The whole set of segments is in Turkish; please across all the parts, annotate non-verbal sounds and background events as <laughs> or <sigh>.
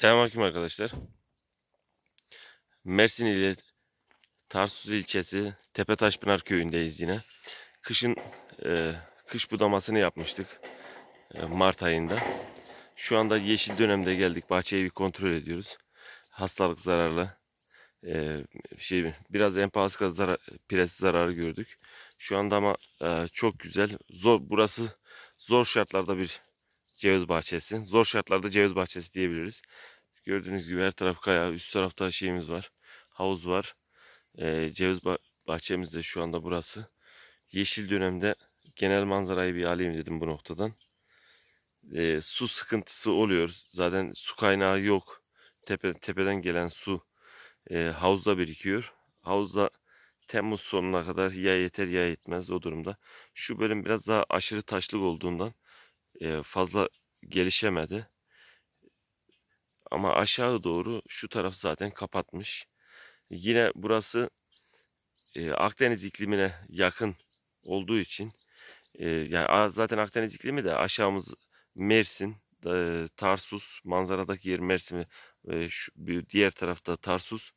Selamünaleyküm arkadaşlar. Mersin ili Tarsus ilçesi Tepe Taşpınar köyündeyiz yine. Kışın e, kış budamasını yapmıştık e, Mart ayında. Şu anda yeşil dönemde geldik. Bahçeyi bir kontrol ediyoruz. Hastalık zararlı. E, şey biraz empaska zarar, pres zararı gördük. Şu anda ama e, çok güzel. Zor burası zor şartlarda bir ceviz bahçesi. Zor şartlarda ceviz bahçesi diyebiliriz. Gördüğünüz gibi her taraf kaya. Üst tarafta şeyimiz var. Havuz var. Ee, ceviz bahçemiz de şu anda burası. Yeşil dönemde genel manzarayı bir alayım dedim bu noktadan. Ee, su sıkıntısı oluyor. Zaten su kaynağı yok. Tepe, tepeden gelen su e, havuzda birikiyor. Havuzda Temmuz sonuna kadar ya yeter ya yetmez o durumda. Şu bölüm biraz daha aşırı taşlık olduğundan e, fazla gelişemedi. Ama aşağı doğru şu taraf zaten kapatmış. Yine burası e, Akdeniz iklimine yakın olduğu için e, yani zaten Akdeniz iklimi de aşağımız Mersin, e, Tarsus, manzaradaki yer Mersin ve şu, diğer tarafta Tarsus.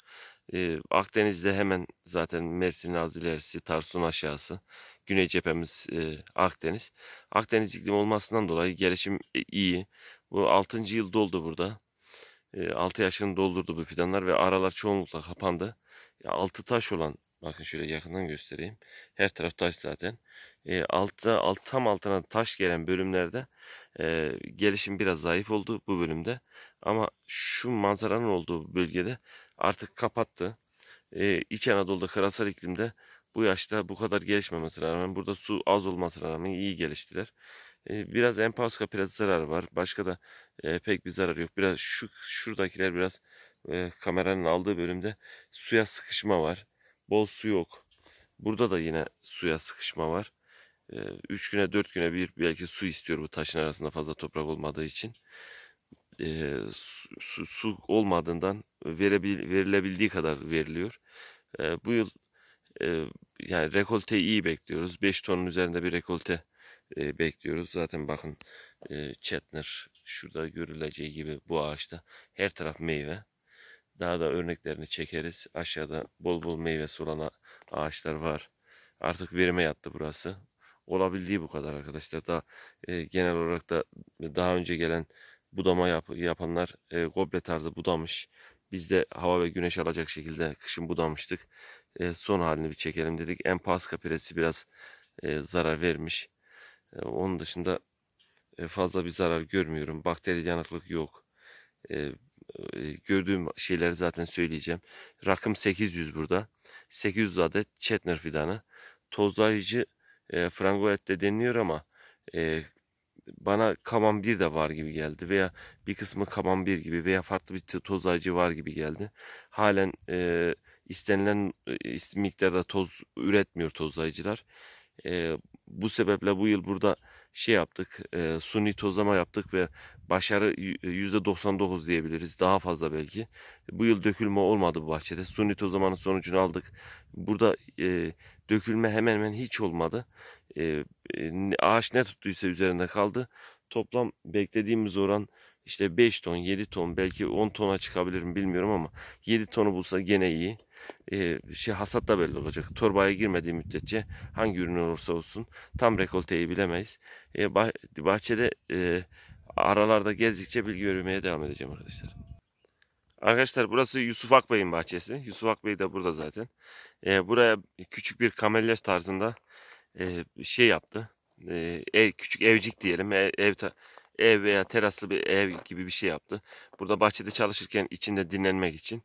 E, Akdeniz'de hemen zaten Mersin'in az ilerisi, Tarsus'un aşağısı. Güney cephemiz e, Akdeniz. Akdeniz iklimi olmasından dolayı gelişim e, iyi. Bu 6. yıl doldu burada. 6 yaşını doldurdu bu fidanlar ve aralar çoğunlukla kapandı. 6 taş olan bakın şöyle yakından göstereyim. Her taraf taş zaten. Altta, alt, tam altına taş gelen bölümlerde e, gelişim biraz zayıf oldu bu bölümde. Ama şu manzaranın olduğu bölgede artık kapattı. E, İç Anadolu'da karasal iklimde bu yaşta bu kadar gelişmemesine rağmen burada su az olmasına rağmen iyi geliştiler. E, biraz Empaska biraz zararı var. Başka da e, pek bir zararı yok. Biraz şu şuradakiler biraz e, kameranın aldığı bölümde suya sıkışma var. Bol su yok. Burada da yine suya sıkışma var. 3 güne 4 güne bir belki su istiyor bu taşın arasında fazla toprak olmadığı için. E, su, su olmadığından verebil, verilebildiği kadar veriliyor. E, bu yıl e, yani rekolteyi iyi bekliyoruz. 5 tonun üzerinde bir rekolte e, bekliyoruz. Zaten bakın e, Chetner Şurada görüleceği gibi bu ağaçta her taraf meyve. Daha da örneklerini çekeriz. Aşağıda bol bol meyvesi olan ağaçlar var. Artık verime yattı burası. Olabildiği bu kadar arkadaşlar. Daha e, genel olarak da daha önce gelen budama yap yapanlar e, goble tarzı budamış. Biz de hava ve güneş alacak şekilde kışın budamıştık. E, son halini bir çekelim dedik. En Empaska piresi biraz e, zarar vermiş. E, onun dışında e, fazla bir zarar görmüyorum. Bakteri yanıklık yok. E, e, gördüğüm şeyleri zaten söyleyeceğim. Rakım 800 burada. 800 adet Chetner fidanı. Tozlayıcı e, frangoet de deniliyor ama e, bana kaman bir de var gibi geldi veya bir kısmı kaman bir gibi veya farklı bir tozlayıcı var gibi geldi. Halen e, istenilen e, miktarda toz üretmiyor tozlayıcılar. E, bu sebeple bu yıl burada şey yaptık, e, suni tozlama yaptık ve başarı %99 e, diyebiliriz. Daha fazla belki. Bu yıl dökülme olmadı bu bahçede. Suni tozlamanın sonucunu aldık. Burada e, dökülme hemen hemen hiç olmadı. E, e ağaç ne tuttuysa üzerinde kaldı. Toplam beklediğimiz oran işte 5 ton, 7 ton belki 10 tona çıkabilirim bilmiyorum ama 7 tonu bulsa gene iyi e, şey hasat da belli olacak. Torbaya girmediği müddetçe hangi ürün olursa olsun tam rekolteyi bilemeyiz. E, bah, bahçede e, aralarda gezdikçe bilgi vermeye devam edeceğim arkadaşlar. Arkadaşlar burası Yusuf Akbey'in bahçesi. Yusuf Akbey de burada zaten. E, buraya küçük bir kamelyaj tarzında e, şey yaptı. E, ev, küçük evcik diyelim. E, ev ev veya teraslı bir ev gibi bir şey yaptı. Burada bahçede çalışırken içinde dinlenmek için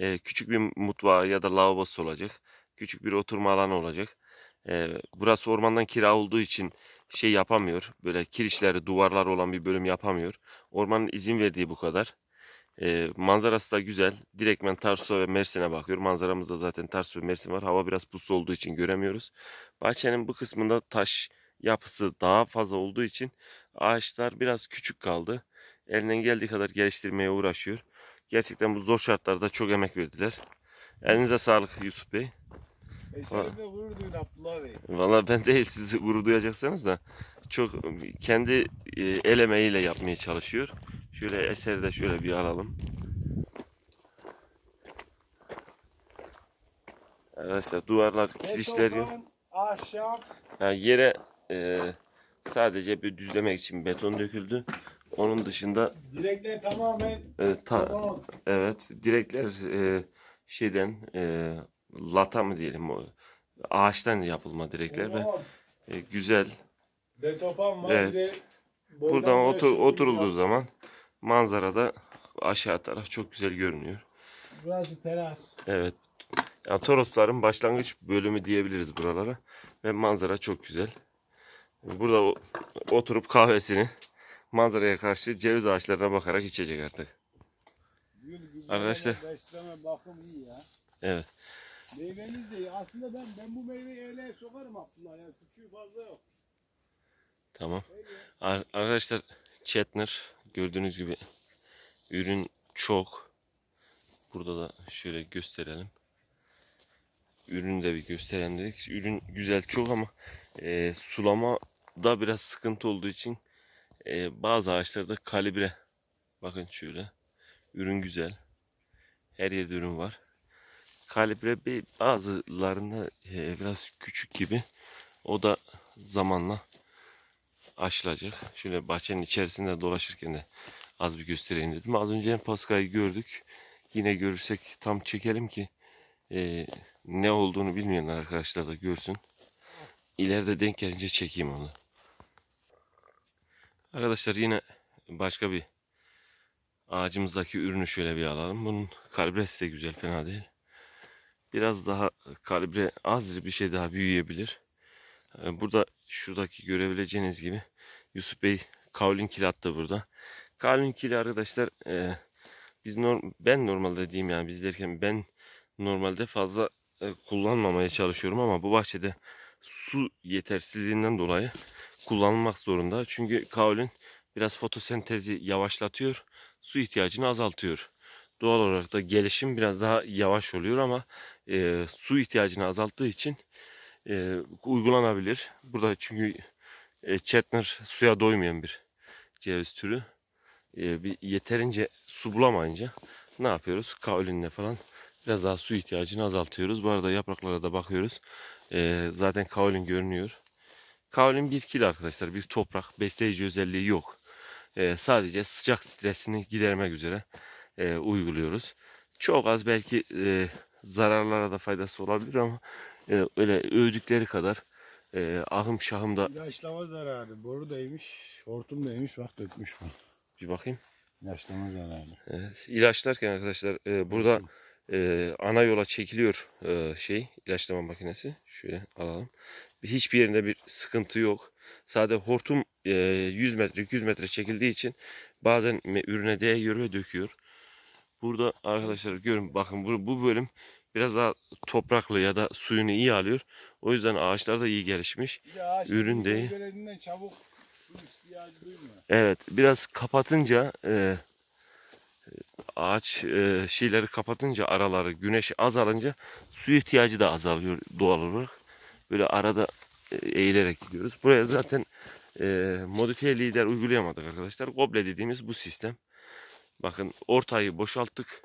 e, küçük bir mutfağı ya da lavabosu olacak. Küçük bir oturma alanı olacak. E, burası ormandan kira olduğu için şey yapamıyor. Böyle kirişleri, duvarlar olan bir bölüm yapamıyor. Ormanın izin verdiği bu kadar. E, manzarası da güzel. Direktmen Tarso ve Mersin'e bakıyor. Manzaramızda zaten Tarso ve Mersin var. Hava biraz puslu olduğu için göremiyoruz. Bahçenin bu kısmında taş yapısı daha fazla olduğu için ağaçlar biraz küçük kaldı. Elinden geldiği kadar geliştirmeye uğraşıyor. Gerçekten bu zor şartlarda çok emek verdiler. Elinize sağlık Yusuf Bey. Eserimle gurur duyun Abdullah Bey. Valla ben değil sizi gurur duyacaksanız da çok e, kendi e, el emeğiyle yapmaya çalışıyor. Şöyle eseri de şöyle bir alalım. Arkadaşlar duvarlar, e, kirişler yok. Ahşap. Yani yere e, sadece bir düzlemek için beton döküldü. Onun dışında direkler tamamen e, ta, tamam. Evet, direkler e, şeyden e, lata mı diyelim o ağaçtan yapılma direkler tamam. ve e, güzel. Betopan var evet. Buradan otur, oturulduğu var. zaman da aşağı taraf çok güzel görünüyor. Burası teras. Evet. Yani Torosların başlangıç bölümü diyebiliriz buralara. Ve manzara çok güzel. Burada oturup kahvesini manzaraya karşı ceviz ağaçlarına bakarak içecek artık. Arkadaşlar. Besleme bakım iyi ya. Evet. Meyveniz de iyi. Aslında ben ben bu meyveyi eğleğe sokarım Abdullah. Yani küçüğü fazla yok. Tamam. Ar arkadaşlar Chetner gördüğünüz gibi ürün çok. Burada da şöyle gösterelim. Ürünü de bir gösterelim dedik. Ürün güzel çok ama e, sulama da biraz sıkıntı olduğu için e, bazı ağaçlarda kalibre. Bakın şöyle. Ürün güzel. Her yerde ürün var. Kalibre bir bazılarında e, biraz küçük gibi. O da zamanla aşılacak. Şöyle bahçenin içerisinde dolaşırken de az bir göstereyim dedim. Az önce Paska'yı gördük. Yine görürsek tam çekelim ki e, ne olduğunu bilmeyenler arkadaşlar da görsün. İleride denk gelince çekeyim onu. Arkadaşlar yine başka bir ağacımızdaki ürünü şöyle bir alalım. Bunun kalibresi de güzel fena değil. Biraz daha kalibre az bir şey daha büyüyebilir. Ee, burada şuradaki görebileceğiniz gibi Yusuf Bey kavlin kili attı burada. Kavlin kili arkadaşlar e, biz norm, ben normalde diyeyim yani biz derken ben normalde fazla e, kullanmamaya çalışıyorum ama bu bahçede su yetersizliğinden dolayı kullanılmak zorunda. Çünkü kaolin biraz fotosentezi yavaşlatıyor. Su ihtiyacını azaltıyor. Doğal olarak da gelişim biraz daha yavaş oluyor ama e, su ihtiyacını azalttığı için e, uygulanabilir. Burada çünkü e, Chetner suya doymayan bir ceviz türü. E, bir yeterince su bulamayınca ne yapıyoruz? Kaolinle falan biraz daha su ihtiyacını azaltıyoruz. Bu arada yapraklara da bakıyoruz. E, zaten kaolin görünüyor. Kaolin bir kil arkadaşlar. Bir toprak besleyici özelliği yok. Ee, sadece sıcak stresini gidermek üzere e, uyguluyoruz. Çok az belki e, zararlara da faydası olabilir ama e, öyle övdükleri kadar e, ahım şahım da... Yaşlama zararı. Boru değmiş, hortum değmiş. Bak dökmüş bu. Bir bakayım. Yaşlama zararı. Evet, ilaçlarken arkadaşlar e, burada e, ana yola çekiliyor e, şey ilaçlama makinesi. Şöyle alalım. Hiçbir yerinde bir sıkıntı yok. Sadece hortum 100 e, metre 200 metre çekildiği için bazen ürüne değiyor ve döküyor. Burada arkadaşlar görün bakın bu, bu bölüm biraz daha topraklı ya da suyunu iyi alıyor. O yüzden ağaçlar da iyi gelişmiş. Ürün değil. çabuk Evet biraz kapatınca e, ağaç e, şeyleri kapatınca araları güneş azalınca su ihtiyacı da azalıyor doğal olarak. Böyle arada e, eğilerek gidiyoruz. Buraya zaten e, modifiye lider uygulayamadık arkadaşlar. Goble dediğimiz bu sistem. Bakın ortayı boşalttık.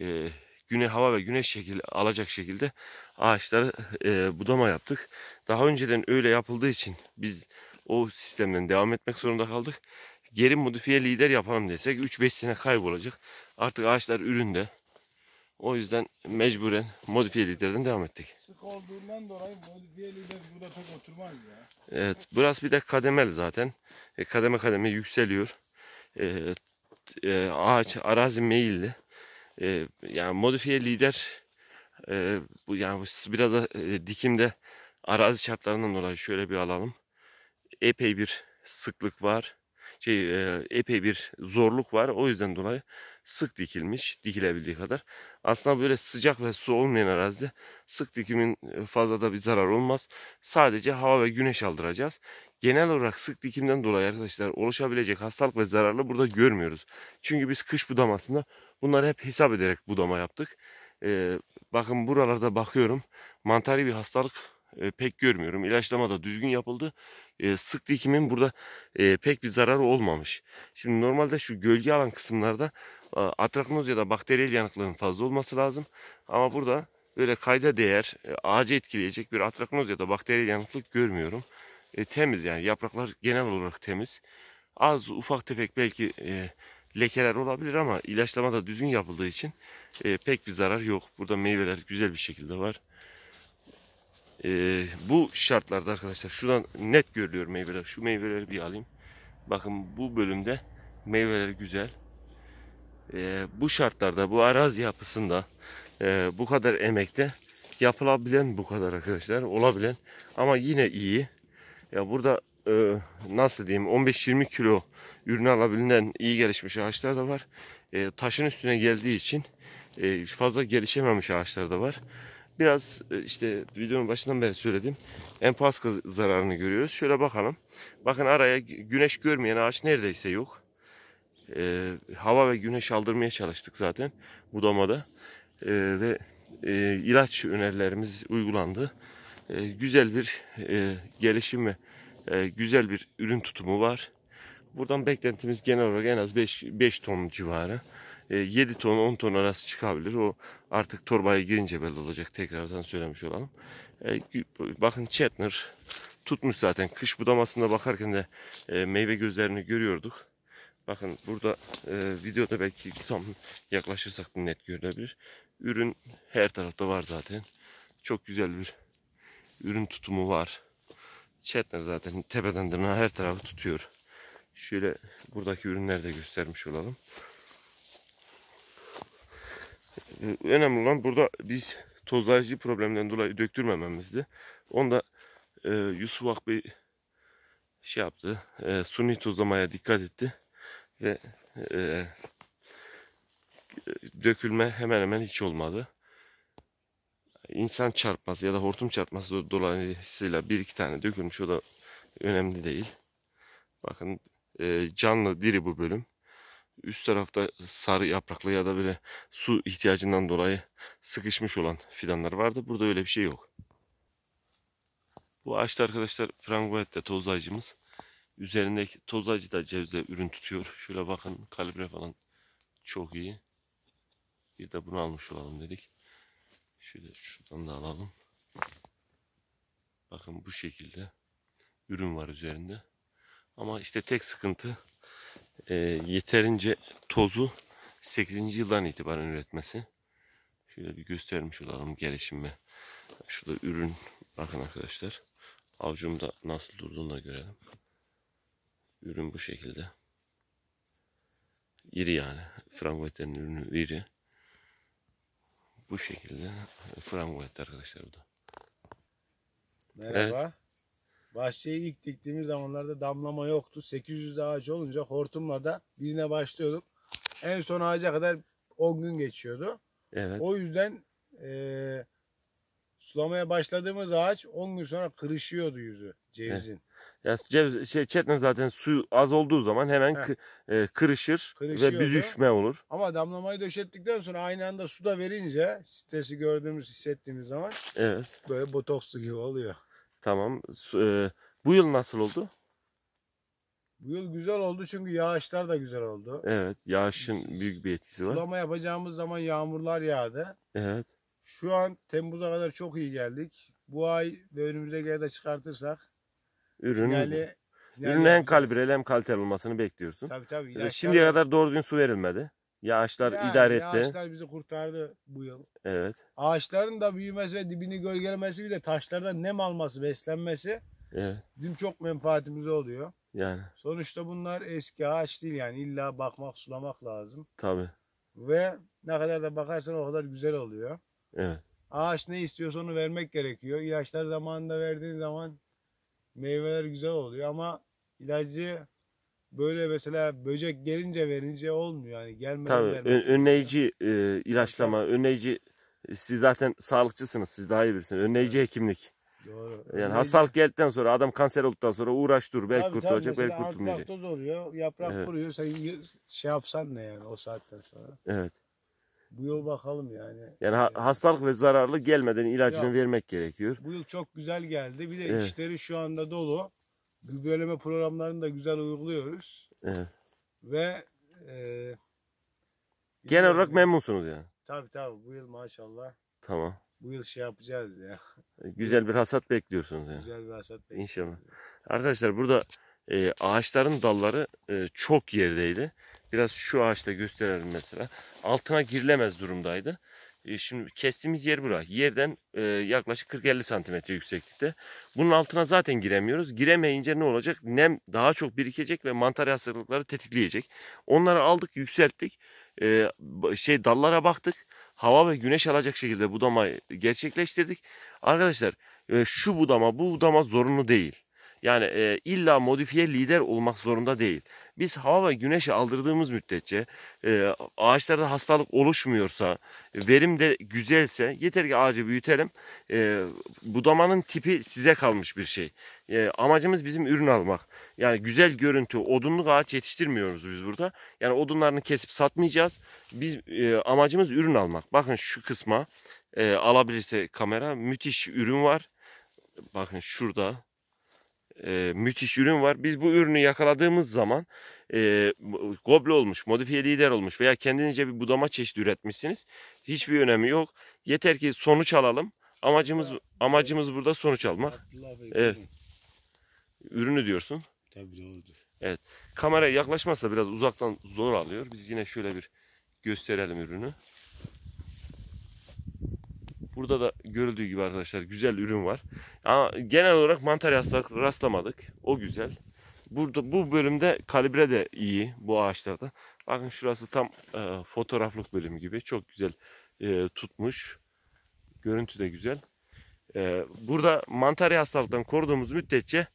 E, güne hava ve güneş şekil alacak şekilde ağaçları e, budama yaptık. Daha önceden öyle yapıldığı için biz o sistemden devam etmek zorunda kaldık. Geri modifiye lider yapalım desek 3-5 sene kaybolacak. Artık ağaçlar üründe. O yüzden mecburen modifiye liderden devam ettik. Sık olduğundan dolayı modifiye lider burada çok oturmaz ya. Evet burası bir de kademel zaten. E, kademe kademe yükseliyor. E, e, ağaç arazi meyilli. E, yani modifiye lider e, bu yani biraz da e, dikimde arazi şartlarından dolayı şöyle bir alalım. Epey bir sıklık var. Şey e, epey bir zorluk var. O yüzden dolayı sık dikilmiş dikilebildiği kadar. Aslında böyle sıcak ve su olmayan arazide sık dikimin e, fazla da bir zarar olmaz. Sadece hava ve güneş aldıracağız. Genel olarak sık dikimden dolayı arkadaşlar oluşabilecek hastalık ve zararlı burada görmüyoruz. Çünkü biz kış budamasında bunları hep hesap ederek budama yaptık. Ee, bakın buralarda bakıyorum mantari bir hastalık e, pek görmüyorum. İlaçlama da düzgün yapıldı. E, sık dikimin burada e, pek bir zararı olmamış. Şimdi normalde şu gölge alan kısımlarda atraknoz ya da bakteriyel yanıklığın fazla olması lazım. Ama burada böyle kayda değer e, ağacı etkileyecek bir atraknoz ya da bakteriyel yanıklık görmüyorum. E, temiz yani yapraklar genel olarak temiz. Az ufak tefek belki e, lekeler olabilir ama ilaçlama da düzgün yapıldığı için e, pek bir zarar yok. Burada meyveler güzel bir şekilde var. E, bu şartlarda arkadaşlar şuradan net görülüyor meyveler. Şu meyveleri bir alayım. Bakın bu bölümde meyveler güzel e, bu şartlarda, bu arazi yapısında e, bu kadar emekte yapılabilen bu kadar arkadaşlar. Olabilen ama yine iyi. Ya burada e, nasıl diyeyim 15-20 kilo ürünü alabilen iyi gelişmiş ağaçlar da var. E, taşın üstüne geldiği için e, fazla gelişememiş ağaçlar da var. Biraz e, işte videonun başından beri söyledim. Enfaz zararını görüyoruz. Şöyle bakalım. Bakın araya güneş görmeyen ağaç neredeyse yok e, hava ve güneş aldırmaya çalıştık zaten budamada. E, ee, ve e, ilaç önerilerimiz uygulandı. E, güzel bir e, gelişim ve e, güzel bir ürün tutumu var. Buradan beklentimiz genel olarak en az 5, 5 ton civarı. 7 ton 10 ton arası çıkabilir. O artık torbaya girince belli olacak. Tekrardan söylemiş olalım. Bakın Chetner tutmuş zaten. Kış budamasında bakarken de e, meyve gözlerini görüyorduk. Bakın burada e, videoda belki tam yaklaşırsak net görebilir. Ürün her tarafta var zaten. Çok güzel bir ürün tutumu var. Çetner zaten tepeden tırnağa her tarafı tutuyor. Şöyle buradaki ürünleri de göstermiş olalım. E, önemli olan burada biz tozlayıcı problemden dolayı döktürmememizdi. onda da e, Yusuf Akbey şey yaptı. E, suni tozlamaya dikkat etti ve e, dökülme hemen hemen hiç olmadı. İnsan çarpması ya da hortum çarpması dolayısıyla bir iki tane dökülmüş o da önemli değil. Bakın e, canlı diri bu bölüm. Üst tarafta sarı yapraklı ya da böyle su ihtiyacından dolayı sıkışmış olan fidanlar vardı. Burada öyle bir şey yok. Bu ağaçta arkadaşlar franguette tozlayıcımız. Üzerindeki tozacı da cevizle ürün tutuyor. <laughs> Şöyle bakın kalibre falan çok iyi. Bir de bunu almış olalım dedik. Şöyle şuradan da alalım. Bakın bu şekilde ürün var üzerinde. Ama işte tek sıkıntı e, yeterince tozu 8. yıldan itibaren üretmesi. Şöyle bir göstermiş olalım gelişimi. Şurada ürün bakın arkadaşlar. Avcumda nasıl durduğunu da görelim. Ürün bu şekilde. İri yani. Framboyetlerin ürünü iri. Bu şekilde framboyet arkadaşlar bu da. Merhaba. Evet. Bahçeyi ilk diktiğimiz zamanlarda damlama yoktu. 800 ağaç olunca hortumla da birine başlıyorduk. En son ağaca kadar 10 gün geçiyordu. Evet. O yüzden e, sulamaya başladığımız ağaç 10 gün sonra kırışıyordu yüzü cevizin. Evet. Yani ceviz, şey, çetnek zaten su az olduğu zaman hemen e, kırışır Kırışıyor ve büzüşme da. olur. Ama damlamayı döşettikten sonra aynı anda su da verince stresi gördüğümüz hissettiğimiz zaman evet. böyle botokslu gibi oluyor. Tamam. E, bu yıl nasıl oldu? Bu yıl güzel oldu çünkü yağışlar da güzel oldu. Evet yağışın büyük bir etkisi var. Sulama yapacağımız zaman yağmurlar yağdı. Evet. Şu an Temmuz'a kadar çok iyi geldik. Bu ay ve önümüzdeki göre de çıkartırsak Ürünün, finali, finali ürünün en kalibreli hem kaliteli olmasını bekliyorsun. Tabii tabii. İlaçlar, ee, Şimdiye kadar doğru düzgün su verilmedi. Yağışlar yani, idare etti. Yağışlar bizi kurtardı bu yıl. Evet. Ağaçların da büyümesi ve dibini gölgelemesi bile taşlardan nem alması, beslenmesi evet. bizim çok menfaatimiz oluyor. Yani. Sonuçta bunlar eski ağaç değil yani illa bakmak, sulamak lazım. Tabii. Ve ne kadar da bakarsan o kadar güzel oluyor. Evet. Ağaç ne istiyorsa onu vermek gerekiyor. İlaçlar zamanında verdiğin zaman meyveler güzel oluyor ama ilacı böyle mesela böcek gelince verince olmuyor yani gelmeden Tabii, önleyici e, ilaçlama, Tabii. önleyici e, siz zaten sağlıkçısınız. Siz daha iyi bilirsiniz. Önleyici evet. hekimlik. Doğru. Yani Önleyici... hastalık geldikten sonra adam kanser olduktan sonra uğraş dur. Belki tabii, kurtulacak, tabii belki kurtulmayacak. Yaprak Antraktoz oluyor, yaprak evet. kuruyor. Sen şey yapsan ne yani o saatten sonra? Evet. Bu yıl bakalım yani. Yani hastalık ve zararlı gelmeden ilacını ya, vermek gerekiyor. Bu yıl çok güzel geldi. Bir de evet. işleri şu anda dolu. Gübreleme programlarını da güzel uyguluyoruz. Evet. Ve e, genel olarak bir... memnunsunuz yani. Tabii tabii bu yıl maşallah. Tamam. Bu yıl şey yapacağız ya. E, güzel bir hasat bekliyorsunuz yani. Güzel bir hasat bekliyoruz. İnşallah. Arkadaşlar burada e, ağaçların dalları e, çok yerdeydi. Biraz şu ağaçta gösterelim mesela. Altına girilemez durumdaydı. E, şimdi kestiğimiz yer bura. Yerden e, yaklaşık 40-50 santimetre yükseklikte. Bunun altına zaten giremiyoruz. Giremeyince ne olacak? Nem daha çok birikecek ve mantar hastalıkları tetikleyecek. Onları aldık yükselttik. E, şey dallara baktık hava ve güneş alacak şekilde budamayı gerçekleştirdik. Arkadaşlar e, şu budama bu budama zorunlu değil. Yani e, illa modifiye lider olmak zorunda değil. Biz hava ve güneşi aldırdığımız müddetçe e, ağaçlarda hastalık oluşmuyorsa, verim de güzelse yeter ki ağacı büyütelim. E, budamanın tipi size kalmış bir şey. E, amacımız bizim ürün almak. Yani güzel görüntü, odunluk ağaç yetiştirmiyoruz biz burada. Yani odunlarını kesip satmayacağız. Biz e, amacımız ürün almak. Bakın şu kısma e, alabilirse kamera müthiş ürün var. Bakın şurada e, müthiş ürün var. Biz bu ürünü yakaladığımız zaman e, goble olmuş, modifiye lider olmuş veya kendinize bir budama çeşidi üretmişsiniz. Hiçbir önemi yok. Yeter ki sonuç alalım. Amacımız amacımız burada sonuç almak. evet. Ürünü diyorsun. Tabii doğrudur. Evet. Kameraya yaklaşmazsa biraz uzaktan zor alıyor. Biz yine şöyle bir gösterelim ürünü. Burada da görüldüğü gibi arkadaşlar güzel ürün var. Ama genel olarak mantar hastalıklı rastlamadık. O güzel. Burada bu bölümde kalibre de iyi bu ağaçlarda. Bakın şurası tam e, fotoğraflık bölümü gibi. Çok güzel e, tutmuş. Görüntü de güzel. E, burada mantar hastalıktan koruduğumuz müddetçe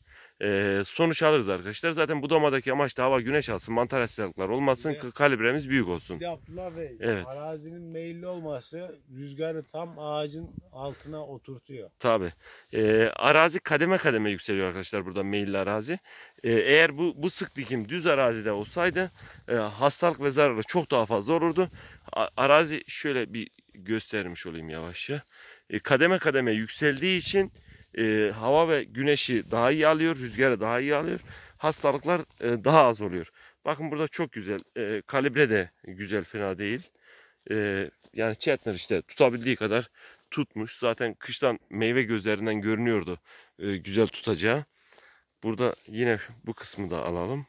e, sonuç alırız arkadaşlar. Zaten bu domadaki amaç da hava güneş alsın, mantar hastalıklar olmasın, de, kalibremiz büyük olsun. Abdullah Bey, evet. arazinin meyilli olması rüzgarı tam ağacın altına oturtuyor. Tabi. E, arazi kademe kademe yükseliyor arkadaşlar burada meyilli arazi. E, eğer bu, bu sık dikim düz arazide olsaydı e, hastalık ve zararı çok daha fazla olurdu. A, arazi şöyle bir göstermiş olayım yavaşça. E, kademe kademe yükseldiği için e, hava ve güneşi daha iyi alıyor, rüzgarı daha iyi alıyor. Hastalıklar e, daha az oluyor. Bakın burada çok güzel. E, kalibre de güzel fena değil. E, yani Chetner işte tutabildiği kadar tutmuş. Zaten kıştan meyve gözlerinden görünüyordu e, güzel tutacağı. Burada yine bu kısmı da alalım.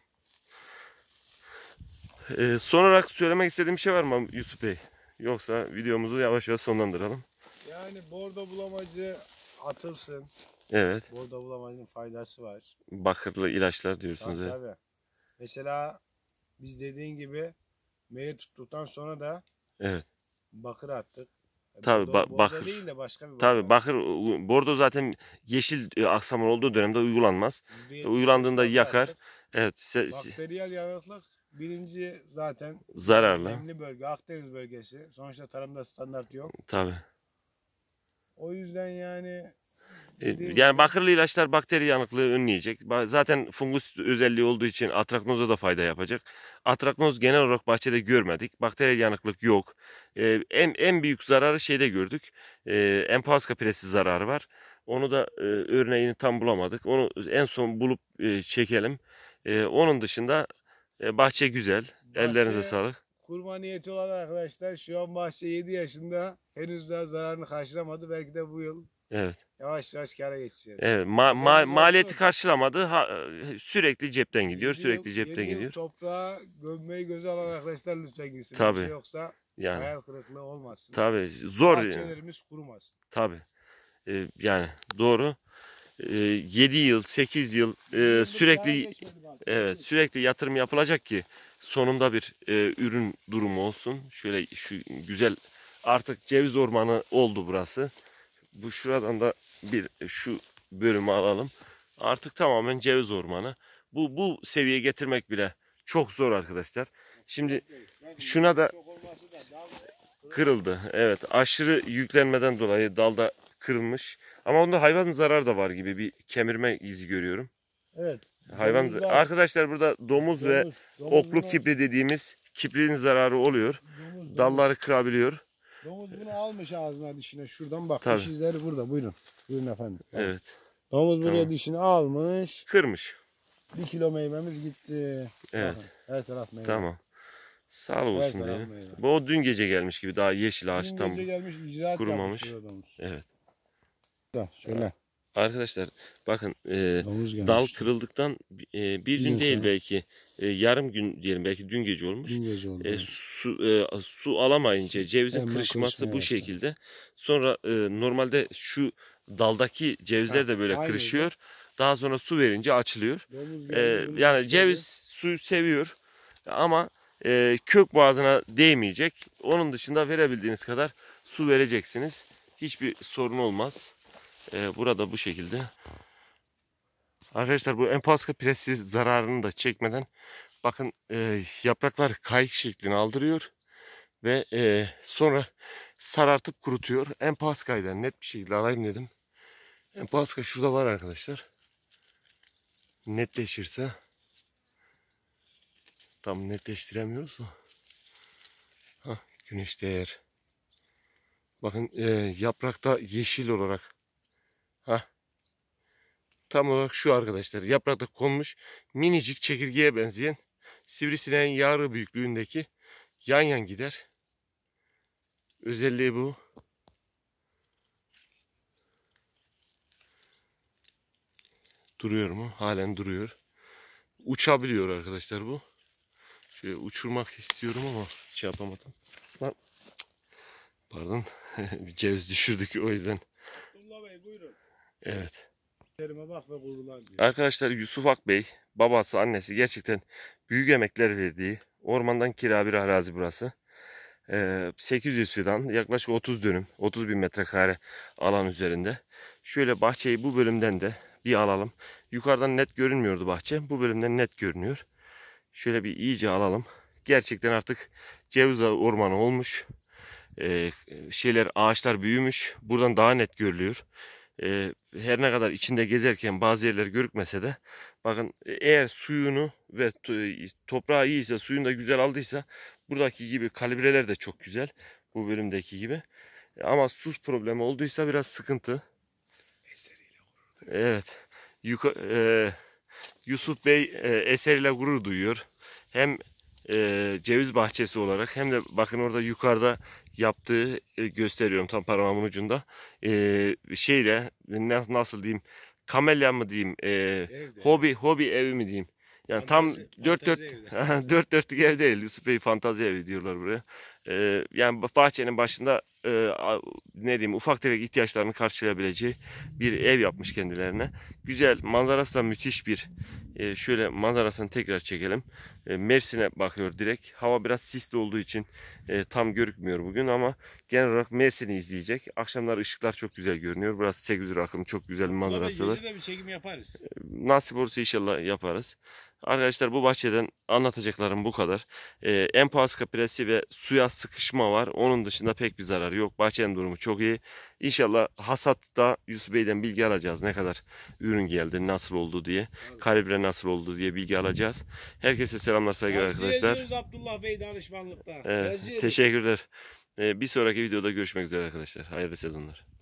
E, son olarak söylemek istediğim bir şey var mı Yusuf Bey? Yoksa videomuzu yavaş yavaş sonlandıralım. Yani bordo bulamacı atılsın. Evet. Burada davulamanın faydası var. Bakırlı ilaçlar diyorsunuz. Tabii, he. tabii. Mesela biz dediğin gibi meyve tuttuktan sonra da Evet. bakır attık. E, Tabi ba- bakır. değil de başka bir Tabi bakır bordo zaten yeşil e, aksamın olduğu dönemde uygulanmaz. Bir- Uygulandığında bakır yakar. attık. Evet. Bakteriyel yanıklık birinci zaten zararlı. önemli bölge Akdeniz bölgesi. Sonuçta tarımda standart yok. Tabi. O yüzden yani e, yani bakırlı ilaçlar bakteri yanıklığı önleyecek. Zaten fungus özelliği olduğu için atraknoza da fayda yapacak. Atraknoz genel olarak bahçede görmedik. Bakteri yanıklık yok. Ee, en, en büyük zararı şeyde gördük. Ee, Empaska piresi zararı var. Onu da e, örneğini tam bulamadık. Onu en son bulup e, çekelim. E, onun dışında e, bahçe güzel. Bahçe, Ellerinize sağlık. Kurma niyeti olan arkadaşlar şu an bahçe 7 yaşında henüz daha zararını karşılamadı. Belki de bu yıl Evet. yavaş yavaş kara geçeceğiz. Evet. Ma- ma- Yani maliyeti karşılamadı. Ha- e, sürekli cepten gidiyor. Yeni Sürekli yıl- cepten gidiyor. Toprağa gömmeyi göze alan arkadaşlar lütfen girsin. Tabii. şey yoksa Yani hayal kırıklığı olmasın. tabii zor. Bahçelerimiz kurumasın. Tabii. Ee, yani doğru e, ee, 7 yıl, 8 yıl e, sürekli evet sürekli yatırım yapılacak ki sonunda bir e, ürün durumu olsun. Şöyle şu güzel artık ceviz ormanı oldu burası. Bu şuradan da bir şu bölümü alalım. Artık tamamen ceviz ormanı. Bu bu seviyeye getirmek bile çok zor arkadaşlar. Şimdi şuna da kırıldı. Evet aşırı yüklenmeden dolayı dalda kırılmış. Ama onda hayvan zarar da var gibi bir kemirme izi görüyorum. Evet. Hayvan domuzlar, arkadaşlar burada domuz, domuz ve domuzlar, oklu kipri dediğimiz kiprinin zararı oluyor. Domuz, Dalları domuz. kırabiliyor. Domuz bunu almış ağzına dişine. Şuradan bak. Tabii. Diş izleri burada. Buyurun. Buyurun efendim. Tamam. Evet. Domuz buraya tamam. dişini almış. Kırmış. Bir kilo meyvemiz gitti. Evet. Bakın, her taraf meyve. Tamam. Sağ olsun diye. Bu o dün gece gelmiş gibi daha yeşil ağaçtan kurumamış. Evet usta şöyle. Arkadaşlar bakın e, dal kırıldıktan e, bir gün değil belki e, yarım gün diyelim belki dün gece olmuş. Dün gece oldu. E, su, e, su alamayınca cevizin Hemen kırışması bu şekilde. Sonra e, normalde şu daldaki cevizler de böyle aynen. kırışıyor. Daha sonra su verince açılıyor. E, yani işte ceviz suyu seviyor ama e, kök boğazına değmeyecek. Onun dışında verebildiğiniz kadar su vereceksiniz. Hiçbir sorun olmaz e, burada bu şekilde. Arkadaşlar bu empaska presi zararını da çekmeden bakın e, yapraklar kayık şeklini aldırıyor ve e, sonra sarartıp kurutuyor. da net bir şekilde alayım dedim. Empaska şurada var arkadaşlar. Netleşirse tam netleştiremiyoruz da. Hah, güneş değer. Bakın e, yaprakta yeşil olarak Heh. Tam olarak şu arkadaşlar. Yaprakta konmuş minicik çekirgeye benzeyen sivrisineğin yarı büyüklüğündeki yan yan gider. Özelliği bu. Duruyor mu? Halen duruyor. Uçabiliyor arkadaşlar bu. Şöyle uçurmak istiyorum ama hiç şey yapamadım. Lan. Pardon. <laughs> Bir ceviz düşürdük o yüzden. Abdullah Bey buyurun. Evet. Arkadaşlar Yusuf Akbey, babası, annesi gerçekten büyük emekler verdiği ormandan kira bir arazi burası. 800 ee, fidan yaklaşık 30 dönüm 30 bin metrekare alan üzerinde şöyle bahçeyi bu bölümden de bir alalım yukarıdan net görünmüyordu bahçe bu bölümden net görünüyor şöyle bir iyice alalım gerçekten artık cevza ormanı olmuş ee, şeyler ağaçlar büyümüş buradan daha net görülüyor e, her ne kadar içinde gezerken bazı yerler görükmese de bakın e, eğer suyunu ve toprağı iyiyse suyunu da güzel aldıysa buradaki gibi kalibreler de çok güzel bu bölümdeki gibi e, ama sus problemi olduysa biraz sıkıntı evet Yuka, e, Yusuf Bey e, eseriyle gurur duyuyor hem e, ceviz bahçesi olarak hem de bakın orada yukarıda yaptığı gösteriyorum tam parmağımın ucunda. Ee, şeyle nasıl diyeyim kamelya mı diyeyim e, hobi hobi evi mi diyeyim. Yani fantazi, tam 4 4 4 4'lük ev değil. Yusuf Bey fantazi evi diyorlar buraya. Ee, yani bahçenin başında e, ne diyeyim ufak tefek ihtiyaçlarını karşılayabileceği bir ev yapmış kendilerine. Güzel manzarası da müthiş bir e, şöyle manzarasını tekrar çekelim. E, Mersin'e bakıyor direkt. Hava biraz sisli olduğu için tam görükmüyor bugün ama genel olarak Mersin'i izleyecek. Akşamlar ışıklar çok güzel görünüyor. Burası 800 rakım çok güzel bir manzarası var. nasip olursa inşallah yaparız. Arkadaşlar bu bahçeden anlatacaklarım bu kadar. Ee, Empaska piresi ve suya sıkışma var. Onun dışında pek bir zararı yok. Bahçenin durumu çok iyi. İnşallah hasatta Yusuf Bey'den bilgi alacağız. Ne kadar ürün geldi, nasıl oldu diye. Kalibre nasıl oldu diye bilgi alacağız. Herkese selamlar saygılar arkadaşlar. Abdullah Bey danışmanlıkta. Evet, teşekkürler. Ee, bir sonraki videoda görüşmek üzere arkadaşlar. Hayırlı sezonlar.